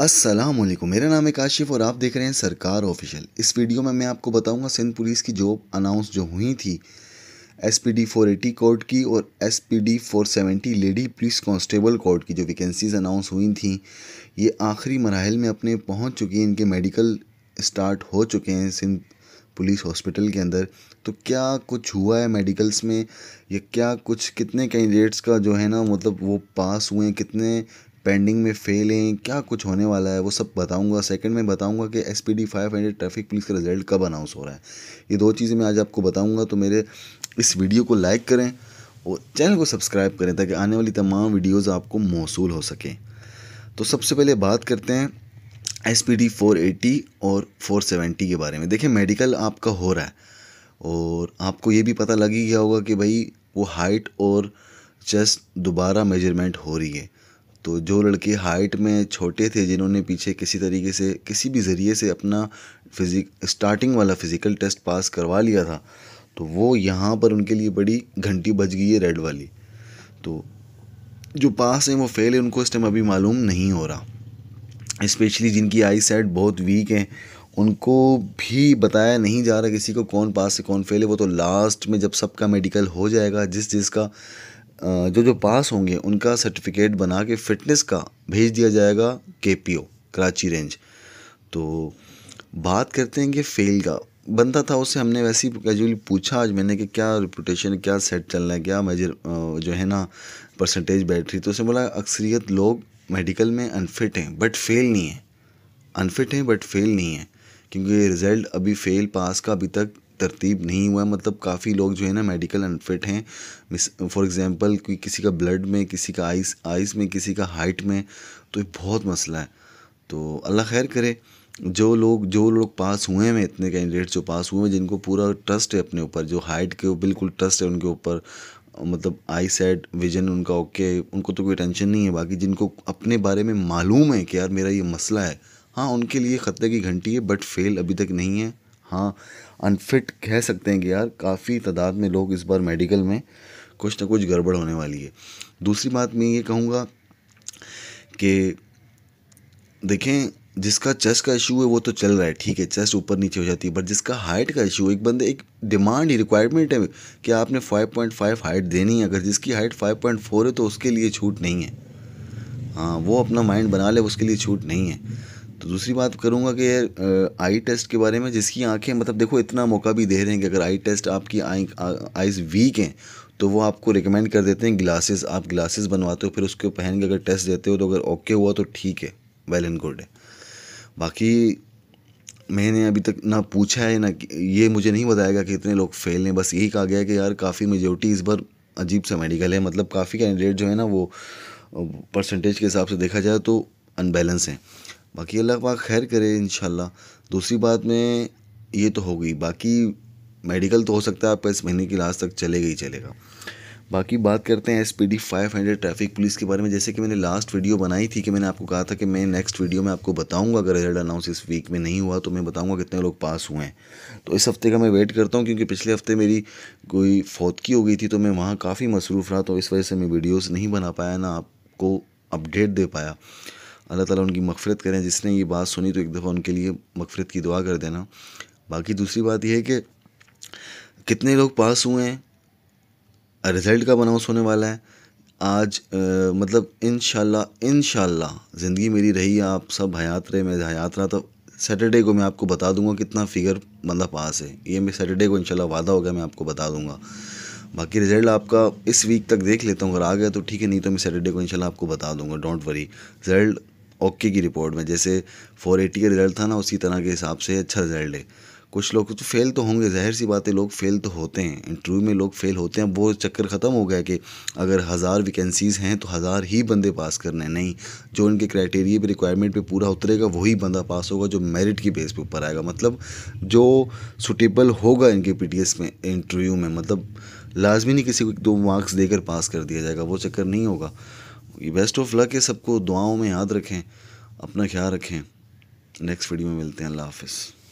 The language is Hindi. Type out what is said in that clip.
अस्सलाम वालेकुम मेरा नाम है काशिफ और आप देख रहे हैं सरकार ऑफिशियल इस वीडियो में मैं आपको बताऊंगा सिंध पुलिस की जॉब अनाउंस जो हुई थी S P D four eighty court की और S P D four seventy lady police constable court की जो वैकेंसीज अनाउंस हुई थी ये आखिरी मराहल में अपने पहुँच चुकी हैं इनके मेडिकल स्टार्ट हो चुके हैं सिंध पुलिस हॉस्पिटल के अंदर तो क्या कुछ हुआ है मेडिकल्स में या क्या कुछ कितने कैंडिडेट्स का जो है ना मतलब वो पास हुए हैं कितने पेंडिंग में फ़ेल हैं क्या कुछ होने वाला है वो सब बताऊंगा सेकंड में बताऊंगा कि S P D five hundred traffic police का रिजल्ट कब अनाउंस हो रहा है ये दो चीज़ें मैं आज आपको बताऊंगा तो मेरे इस वीडियो को लाइक करें और चैनल को सब्सक्राइब करें ताकि आने वाली तमाम वीडियोज़ आपको मौसू हो सकें तो सबसे पहले बात करते हैं S P D four eighty और फोर सेवेंटी के बारे में देखिए मेडिकल आपका हो रहा है और आपको ये भी पता लग ही गया होगा कि भाई वो हाइट और चेस्ट दोबारा मेजरमेंट हो रही है तो जो लड़के हाइट में छोटे थे जिन्होंने पीछे किसी तरीके से किसी भी ज़रिए से अपना फिज़िक स्टार्टिंग वाला फ़िज़िकल टेस्ट पास करवा लिया था तो वो यहाँ पर उनके लिए बड़ी घंटी बज गई है रेड वाली तो जो पास हैं वो फेल है उनको इस टाइम अभी मालूम नहीं हो रहा इस्पेशली जिनकी आई सेट बहुत वीक है उनको भी बताया नहीं जा रहा किसी को कौन पास है कौन फेल है वो तो लास्ट में जब सबका मेडिकल हो जाएगा जिस जिसका जो जो पास होंगे उनका सर्टिफिकेट बना के फ़िटनेस का भेज दिया जाएगा के पी ओ कराची रेंज तो बात करते हैं कि फेल का बनता था उससे हमने वैसे ही कैजुअली पूछा आज मैंने कि क्या रिपोटेशन क्या सेट चल रहा है क्या मेजर जो है ना परसेंटेज बैटरी तो उसने बोला अक्सरियत लोग मेडिकल में अनफिट हैं बट फेल नहीं है अनफिट हैं बट फेल नहीं है क्योंकि रिज़ल्ट अभी फेल पास का अभी तक तरतीब नहीं हुआ मतलब काफ़ी लोग जो है ना मेडिकल अनफिट हैं मिस फॉर एग्ज़ाम्पल कोई किसी का ब्लड में किसी का आइस आइस में किसी का हाइट में तो ये बहुत मसला है तो अल्लाह खैर करे जो लोग जो लोग पास हुए हैं इतने कैंडिडेट जो पास हुए हैं जिनको पूरा ट्रस्ट है अपने ऊपर जो हाइट के बिल्कुल ट्रस्ट है उनके ऊपर मतलब आई सेट विजन उनका ओके उनको तो कोई टेंशन नहीं है बाकी जिनको अपने बारे में मालूम है कि यार मेरा ये मसला है हाँ उनके लिए ख़तरे की घंटी है बट फेल अभी तक नहीं है हाँ अनफिट कह सकते हैं कि यार काफ़ी तादाद में लोग इस बार मेडिकल में कुछ ना कुछ गड़बड़ होने वाली है दूसरी बात मैं ये कहूँगा कि देखें जिसका चेस्ट का इशू है वो तो चल रहा है ठीक है चेस्ट ऊपर नीचे हो जाती है बट जिसका हाइट का इशू एक बंदे एक डिमांड ही रिक्वायरमेंट है कि आपने 5.5 हाइट देनी है अगर जिसकी हाइट 5.4 है तो उसके लिए छूट नहीं है हाँ वो अपना माइंड बना ले उसके लिए छूट नहीं है तो दूसरी बात करूँगा कि आई टेस्ट के बारे में जिसकी आंखें मतलब देखो इतना मौका भी दे रहे हैं कि अगर आई टेस्ट आपकी आई आइज़ वीक हैं तो वो आपको रिकमेंड कर देते हैं ग्लासेस आप ग्लासेस बनवाते हो फिर उसको पहन के अगर टेस्ट देते हो तो अगर ओके हुआ तो ठीक है वेल एंड गुड है बाकी मैंने अभी तक ना पूछा है ना ये मुझे नहीं बताया कि इतने लोग फेल हैं बस यही कहा गया कि यार काफ़ी मेजोरिटी इस बार अजीब सा मेडिकल है मतलब काफ़ी कैंडिडेट जो है ना वो परसेंटेज के हिसाब से देखा जाए तो अनबैलेंस हैं बाकी अल्लाह पाक खैर करे इन दूसरी बात में ये तो हो गई बाकी मेडिकल तो हो सकता है आपका इस महीने की लास्ट तक चलेगा ही चलेगा बाकी बात करते हैं S P D five hundred traffic police के बारे में जैसे कि मैंने लास्ट वीडियो बनाई थी कि मैंने आपको कहा था कि मैं नेक्स्ट वीडियो में आपको बताऊंगा अगर रिजल्ट अनाउंस इस वीक में नहीं हुआ तो मैं बताऊंगा कितने लोग पास हुए हैं तो इस हफ्ते का मैं वेट करता हूं क्योंकि पिछले हफ्ते मेरी कोई फौतकी हो गई थी तो मैं वहाँ काफ़ी मसरूफ़ रहा तो इस वजह से मैं वीडियोज़ नहीं बना पाया ना आपको अपडेट दे पाया अल्लाह ताला उनकी मफफ़रत करें जिसने ये बात सुनी तो एक दफ़ा उनके लिए मफफ़रत की दुआ कर देना बाकी दूसरी बात यह है कि कितने लोग पास हुए हैं रिज़ल्ट का अनाउंस होने वाला है आज आ, मतलब इन शाला ज़िंदगी मेरी रही आप सब हयात रहे मैं हयात रहा तो सैटरडे को मैं आपको बता दूंगा कितना फिगर बंदा पास है ये मैं सैटरडे को इनशाला वादा होगा मैं आपको बता दूंगा बाकी रिज़ल्ट आपका इस वीक तक देख लेता हूँ अगर आ गया तो ठीक है नहीं तो मैं सैटरडे को इनशाला आपको बता दूंगा डोंट वरी रिज़ल्ट ओके की रिपोर्ट में जैसे 480 का रिजल्ट था ना उसी तरह के हिसाब से अच्छा रिजल्ट है कुछ लोग तो फेल तो होंगे जाहिर सी बात है लोग फेल तो होते हैं इंटरव्यू में लोग फेल होते हैं वो चक्कर ख़त्म हो गया कि अगर हज़ार वैकेंसीज़ हैं तो हज़ार ही बंदे पास करने नहीं जो इनके क्राइटेरिया पे रिक्वायरमेंट पे पूरा उतरेगा वही बंदा पास होगा जो मेरिट की बेस पे ऊपर आएगा मतलब जो सुटेबल होगा इनके पी में इंटरव्यू में मतलब लाजमी नहीं किसी को दो मार्क्स देकर पास कर दिया जाएगा वो चक्कर नहीं होगा ये बेस्ट ऑफ लक है सबको दुआओं में याद रखें अपना ख्याल रखें नेक्स्ट वीडियो में मिलते हैं अल्लाह हाफिज़